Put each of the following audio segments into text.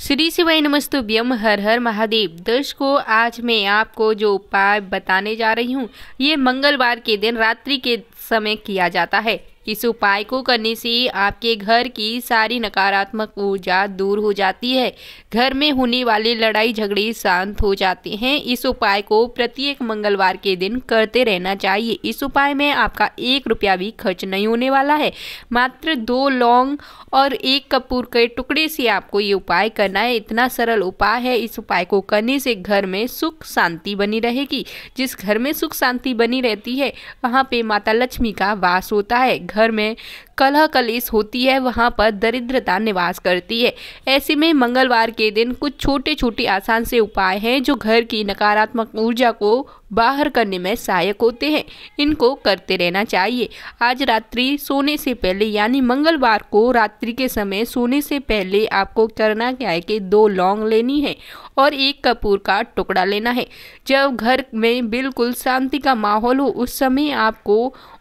श्री शिवाय नमस्तुभ्यम हर हर महादेव दर्शकों आज मैं आपको जो उपाय बताने जा रही हूँ ये मंगलवार के दिन रात्रि के समय किया जाता है इस उपाय को करने से आपके घर की सारी नकारात्मक ऊर्जा दूर हो जाती है घर में होने वाले लड़ाई झगड़े शांत हो जाते हैं इस उपाय को प्रत्येक मंगलवार के दिन करते रहना चाहिए इस उपाय में आपका एक रुपया भी खर्च नहीं होने वाला है मात्र दो लौंग और एक कपूर के टुकड़े से आपको ये उपाय करना है इतना सरल उपाय है इस उपाय को करने से घर में सुख शांति बनी रहेगी जिस घर में सुख शांति बनी रहती है वहाँ पे माता लक्ष्मी का वास होता है घर में कलह कलेस होती है वहाँ पर दरिद्रता निवास करती है ऐसे में मंगलवार के दिन कुछ छोटे छोटे आसान से उपाय हैं जो घर की नकारात्मक ऊर्जा को बाहर करने में सहायक होते हैं इनको करते रहना चाहिए आज रात्रि सोने से पहले यानी मंगलवार को रात्रि के समय सोने से पहले आपको करना क्या है कि दो लौंग लेनी है और एक कपूर का टुकड़ा लेना है जब घर में बिल्कुल शांति का माहौल हो उस समय आपको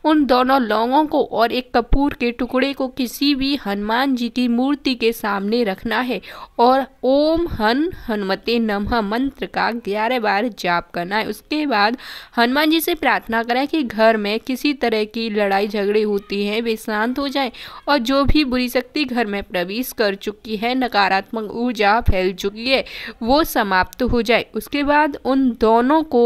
उन दोनों लौंगों को और एक कपूर के के टुकड़े को किसी भी हनुमान जी की मूर्ति के सामने रखना है और ओम हन हनुमते नमः मंत्र का ग्यारह बार जाप करना है उसके बाद हनुमान जी से प्रार्थना करें कि घर में किसी तरह की लड़ाई झगड़े होती हैं वे शांत हो जाएं और जो भी बुरी शक्ति घर में प्रवेश कर चुकी है नकारात्मक ऊर्जा फैल चुकी है वो समाप्त हो जाए उसके बाद उन दोनों को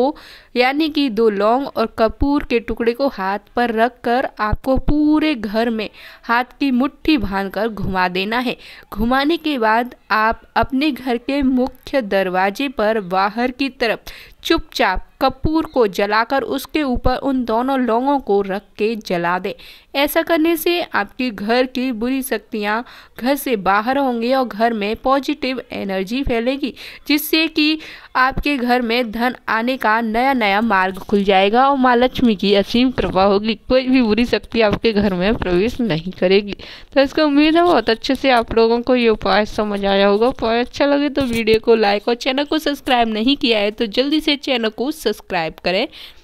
यानी कि दो लौंग और कपूर के टुकड़े को हाथ पर रख कर आपको पूरे घर में हाथ की मुट्ठी बांधकर घुमा देना है घुमाने के बाद आप अपने घर के मुख्य दरवाजे पर बाहर की तरफ चुपचाप कपूर को जलाकर उसके ऊपर उन दोनों लोगों को रख के जला दे ऐसा करने से आपके घर की बुरी शक्तियाँ घर से बाहर होंगी और घर में पॉजिटिव एनर्जी फैलेगी जिससे कि आपके घर में धन आने का नया नया मार्ग खुल जाएगा और माँ लक्ष्मी की असीम कृपा होगी कोई भी बुरी शक्ति आपके घर में प्रवेश नहीं करेगी तो इसका उम्मीद है बहुत अच्छे से आप लोगों को ये उपाय समझ आया होगा उपाय अच्छा लगे तो वीडियो को लाइक और चैनल को सब्सक्राइब नहीं किया है तो जल्दी से मेरे चैनल को सब्सक्राइब करें